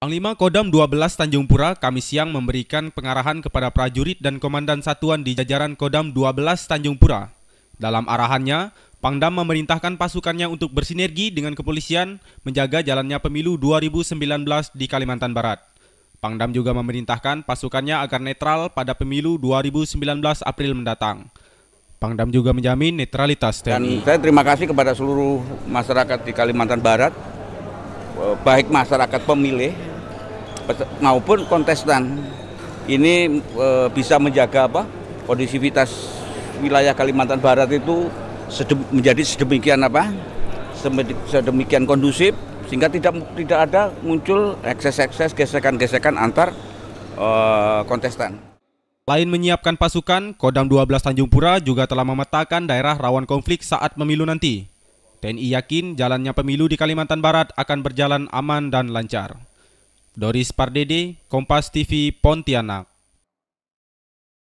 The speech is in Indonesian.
Panglima Kodam 12 Tanjung Pura kami siang memberikan pengarahan kepada prajurit dan komandan satuan di jajaran Kodam 12 Tanjung Pura. Dalam arahannya, Pangdam memerintahkan pasukannya untuk bersinergi dengan kepolisian menjaga jalannya pemilu 2019 di Kalimantan Barat. Pangdam juga memerintahkan pasukannya agar netral pada pemilu 2019 April mendatang. Pangdam juga menjamin netralitas TNI. Dan saya terima kasih kepada seluruh masyarakat di Kalimantan Barat, eh, baik masyarakat pemilih maupun kontestan ini e, bisa menjaga apa kondisivitas wilayah Kalimantan Barat itu sedem, menjadi sedemikian apa sedemikian kondusif sehingga tidak tidak ada muncul ekses-ekses gesekan-gesekan antar e, kontestan. Lain menyiapkan pasukan, Kodam 12 Tanjung Pura juga telah memetakan daerah rawan konflik saat pemilu nanti. TNI yakin jalannya pemilu di Kalimantan Barat akan berjalan aman dan lancar. Doris Pardede, Kompas TV Pontianak.